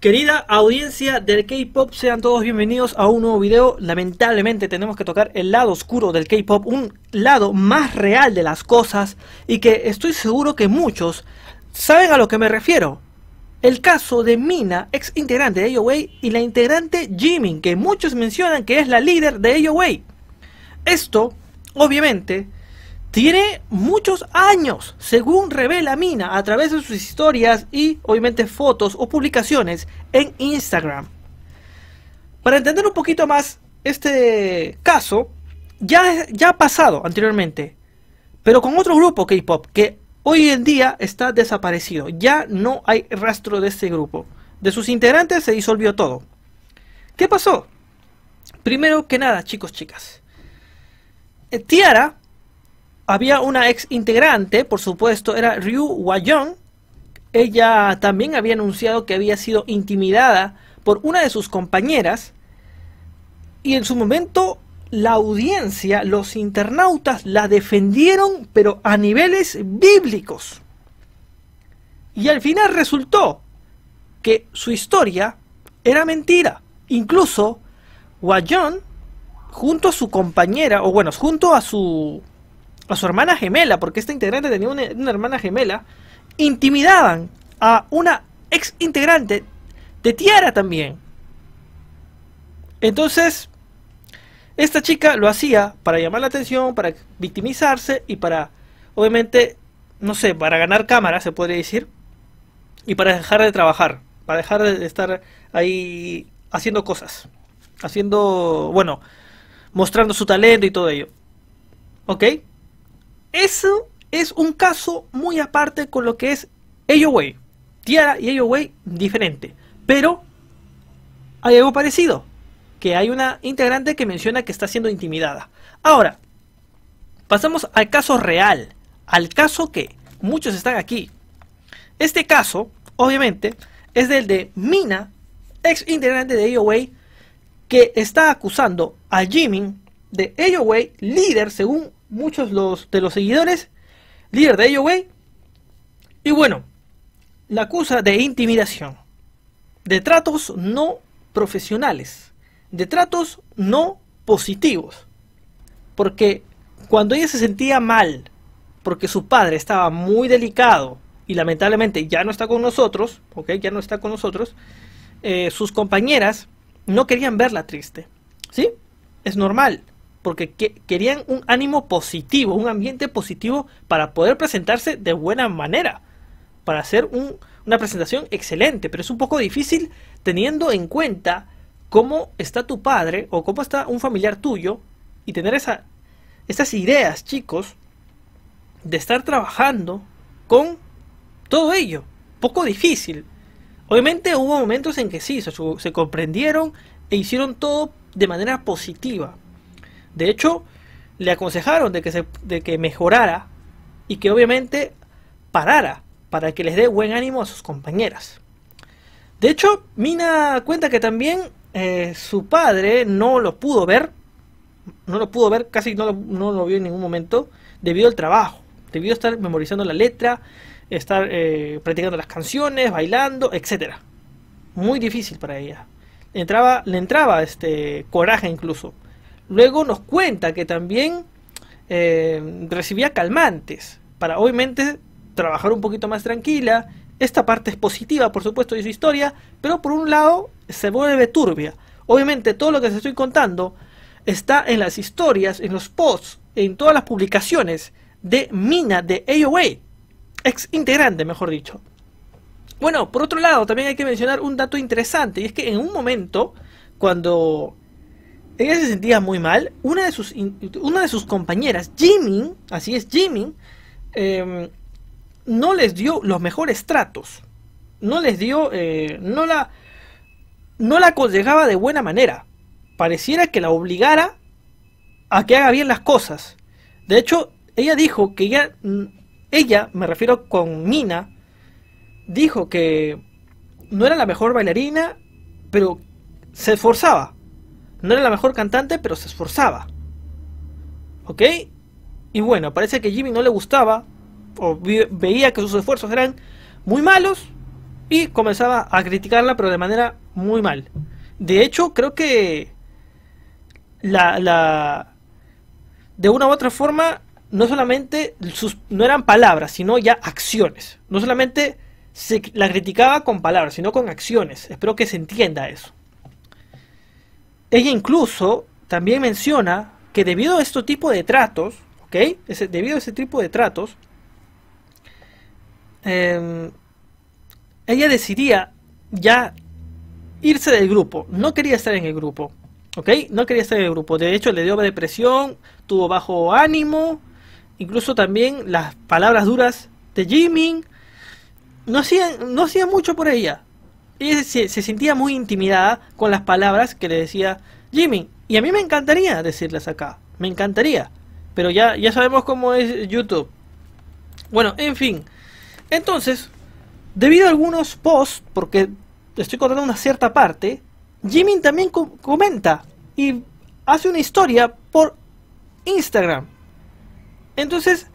Querida audiencia del K-Pop, sean todos bienvenidos a un nuevo video. Lamentablemente tenemos que tocar el lado oscuro del K-Pop, un lado más real de las cosas y que estoy seguro que muchos saben a lo que me refiero el caso de Mina, ex integrante de AOA, y la integrante Jimmy, que muchos mencionan que es la líder de AOA. Esto, obviamente, tiene muchos años, según revela Mina a través de sus historias y obviamente fotos o publicaciones en Instagram. Para entender un poquito más este caso, ya, ya ha pasado anteriormente, pero con otro grupo K-Pop que hoy en día está desaparecido. Ya no hay rastro de este grupo. De sus integrantes se disolvió todo. ¿Qué pasó? Primero que nada, chicos, chicas. Eh, Tiara había una ex integrante, por supuesto, era Ryu Wayong. Ella también había anunciado que había sido intimidada por una de sus compañeras. Y en su momento la audiencia, los internautas la defendieron, pero a niveles bíblicos. Y al final resultó que su historia era mentira. Incluso Guayón junto a su compañera, o bueno, junto a su, a su hermana gemela, porque esta integrante tenía una, una hermana gemela, intimidaban a una ex integrante de Tiara también. Entonces, esta chica lo hacía para llamar la atención, para victimizarse y para, obviamente, no sé, para ganar cámara, se podría decir, y para dejar de trabajar, para dejar de estar ahí haciendo cosas, haciendo, bueno, mostrando su talento y todo ello. ¿Ok? Eso es un caso muy aparte con lo que es Way. Tiara y Way diferente, pero hay algo parecido que hay una integrante que menciona que está siendo intimidada. Ahora, pasamos al caso real, al caso que muchos están aquí. Este caso, obviamente, es del de Mina, ex integrante de AOA, que está acusando a Jimin de AOA, líder, según muchos los, de los seguidores, líder de AOA. Y bueno, la acusa de intimidación, de tratos no profesionales de tratos no positivos. Porque cuando ella se sentía mal, porque su padre estaba muy delicado y lamentablemente ya no está con nosotros, ¿ok? Ya no está con nosotros, eh, sus compañeras no querían verla triste, ¿sí? Es normal, porque querían un ánimo positivo, un ambiente positivo para poder presentarse de buena manera, para hacer una presentación excelente, pero es un poco difícil teniendo en cuenta cómo está tu padre o cómo está un familiar tuyo y tener esas ideas, chicos, de estar trabajando con todo ello. Poco difícil. Obviamente hubo momentos en que sí, se, comprendieron e hicieron todo de manera positiva. De hecho, le aconsejaron de que, se, de que mejorara y que obviamente parara para que les dé buen ánimo a sus compañeras. De hecho, Mina cuenta que también eh, su padre no lo pudo ver, no lo pudo ver, casi no lo, vio en ningún momento, debido al trabajo, Debió estar memorizando la letra, estar eh, practicando las canciones, bailando, etcétera. Muy difícil para ella. Entraba, le entraba este coraje incluso. Luego nos cuenta que también eh, recibía calmantes para obviamente trabajar un poquito más tranquila esta parte es positiva, por supuesto, de su historia, pero por un lado se vuelve turbia. Obviamente todo lo que se estoy contando está en las historias, en los posts, en todas las publicaciones de Mina de AOA, ex integrante, mejor dicho. Bueno, por otro lado, también hay que mencionar un dato interesante, y es que en un momento, cuando ella se sentía muy mal, una de sus, una de sus compañeras, Jimmy así es, Jimmy em, no les dio los mejores tratos, no les dio, eh, no la, no la aconsejaba de buena manera, pareciera que la obligara a que haga bien las cosas. De hecho, ella dijo que ella, mm, ella, me refiero con Mina, dijo que no era la mejor bailarina, pero se esforzaba. No era la mejor cantante, pero se esforzaba. ¿Ok? Y bueno, parece que Jimmy no le gustaba veía que sus esfuerzos eran muy malos y comenzaba a criticarla, pero de manera muy mal. De hecho, creo que la, de una u otra forma, no solamente sus, no eran palabras, sino ya acciones. No solamente se la criticaba con palabras, sino con acciones. Espero que se entienda eso. Ella incluso también menciona que debido a este tipo de tratos, debido a ese tipo de tratos, Em, ella decidía ya irse del grupo. No quería estar en el grupo. ¿Ok? No quería estar en el grupo. De hecho, le dio depresión, tuvo bajo ánimo. Incluso también las palabras duras de Jimmy no hacían, no mucho por ella. Ella se, sentía muy intimidada con las palabras que le decía Jimmy Y a mí me encantaría decirlas acá. Me encantaría. Pero ya, ya sabemos cómo es YouTube. Bueno, en fin. Entonces, debido a algunos posts, porque estoy contando una cierta parte, Jimmy también comenta y hace una historia por Instagram. Entonces,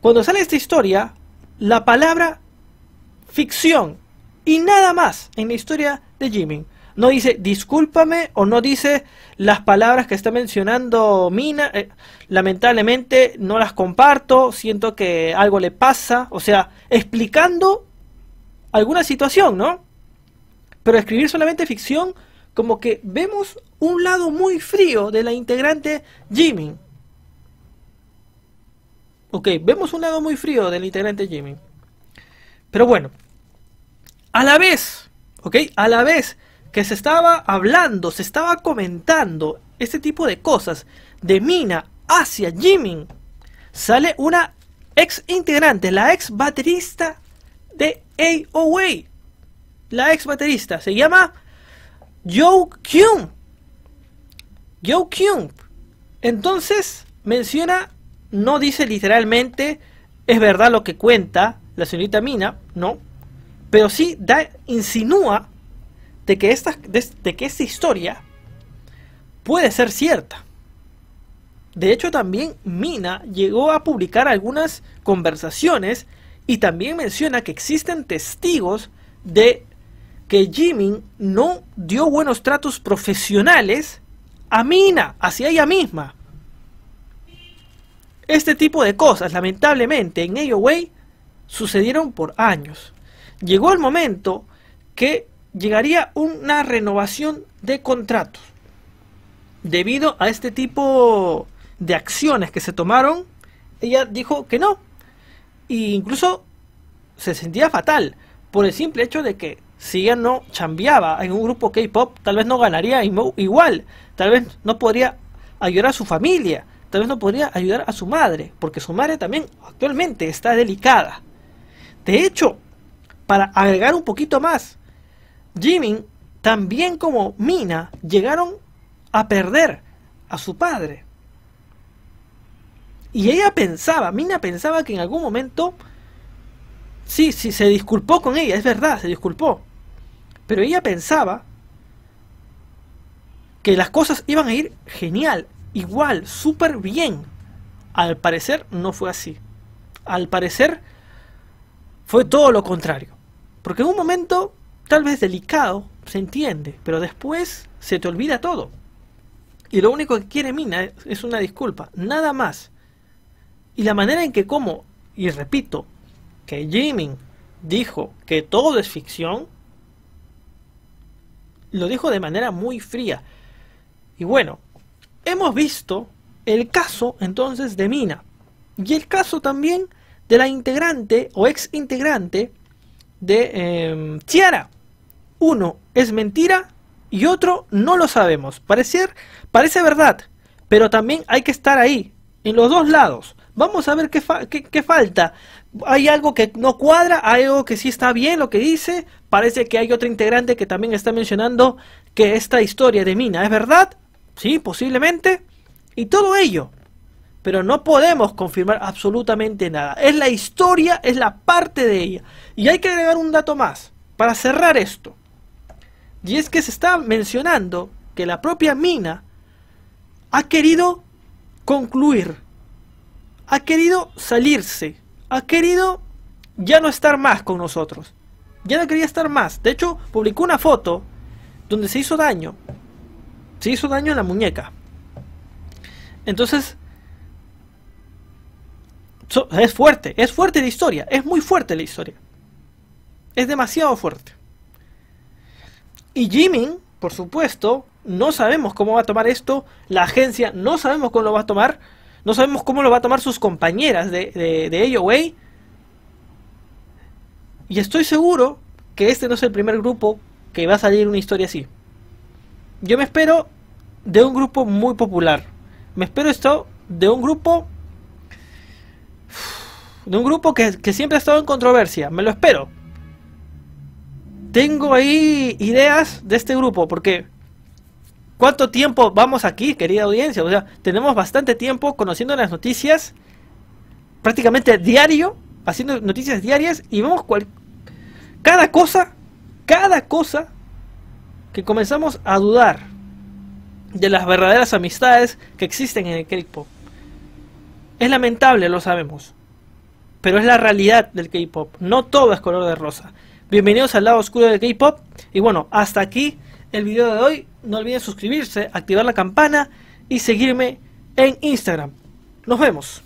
cuando sale esta historia, la palabra ficción y nada más en la historia de Jimmy no dice discúlpame o no dice las palabras que está mencionando Mina, eh, lamentablemente no las comparto, siento que algo le pasa, o sea, explicando alguna situación, ¿no? Pero escribir solamente ficción, como que vemos un lado muy frío de la integrante Jimmy. Ok, vemos un lado muy frío del integrante Jimmy. Pero bueno, a la vez, ok, a la vez que se estaba hablando, se estaba comentando este tipo de cosas de Mina hacia Jimin, sale una ex integrante, la ex baterista de AOA. La ex baterista se llama Joe Kyung. Joe Kyung. Entonces menciona, no dice literalmente, es verdad lo que cuenta la señorita Mina, no, pero sí da, insinúa de que, esta, historia puede ser cierta. De hecho, también Mina llegó a publicar algunas conversaciones y también menciona que existen testigos de que Jimin no dio buenos tratos profesionales a Mina, hacia ella misma. Este tipo de cosas, lamentablemente, en AOA sucedieron por años. Llegó el momento que llegaría una renovación de contratos. Debido a este tipo de acciones que se tomaron, ella dijo que no. E incluso se sentía fatal por el simple hecho de que si ella no chambeaba en un grupo K-pop, tal vez no ganaría igual, tal vez no podría ayudar a su familia, tal vez no podría ayudar a su madre, porque su madre también actualmente está delicada. De hecho, para agregar un poquito más, Jimmy, también como Mina, llegaron a perder a su padre. Y ella pensaba, Mina pensaba que en algún momento, sí, sí, se disculpó con ella, es verdad, se disculpó. Pero ella pensaba que las cosas iban a ir genial, igual, súper bien. Al parecer no fue así. Al parecer fue todo lo contrario. Porque en un momento tal vez delicado, se entiende, pero después se te olvida todo. Y lo único que quiere Mina es una disculpa, nada más. Y la manera en que como, y repito, que Jimmy dijo que todo es ficción, lo dijo de manera muy fría. Y bueno, hemos visto el caso entonces de Mina y el caso también de la integrante o ex integrante de eh, uno es mentira y otro no lo sabemos. Parecer, parece verdad, pero también hay que estar ahí, en los dos lados. Vamos a ver qué, qué, qué, falta. Hay algo que no cuadra, hay algo que sí está bien lo que dice. Parece que hay otro integrante que también está mencionando que esta historia de Mina es verdad. Sí, posiblemente. Y todo ello. Pero no podemos confirmar absolutamente nada. Es la historia, es la parte de ella. Y hay que agregar un dato más para cerrar esto. Y es que se está mencionando que la propia mina ha querido concluir, ha querido salirse, ha querido ya no estar más con nosotros. Ya no quería estar más. De hecho, publicó una foto donde se hizo daño. Se hizo daño a la muñeca. Entonces, es fuerte, es fuerte la historia, es muy fuerte la historia. Es demasiado fuerte. Y Jimin, por supuesto, no sabemos cómo va a tomar esto, la agencia no sabemos cómo lo va a tomar, no sabemos cómo lo va a tomar sus compañeras de, de, de Y estoy seguro que este no es el primer grupo que va a salir una historia así. Yo me espero de un grupo muy popular. Me espero esto de un grupo de un grupo que, siempre ha estado en controversia. Me lo espero tengo ahí ideas de este grupo, porque ¿cuánto tiempo vamos aquí, querida audiencia? O sea, tenemos bastante tiempo conociendo las noticias, prácticamente diario, haciendo noticias diarias, y vemos cual... cada cosa, cada cosa que comenzamos a dudar de las verdaderas amistades que existen en el K-Pop. Es lamentable, lo sabemos, pero es la realidad del K-Pop. No todo es color de rosa. Bienvenidos al lado oscuro de K-Pop. Y bueno, hasta aquí el video de hoy. No olviden suscribirse, activar la campana y seguirme en Instagram. Nos vemos.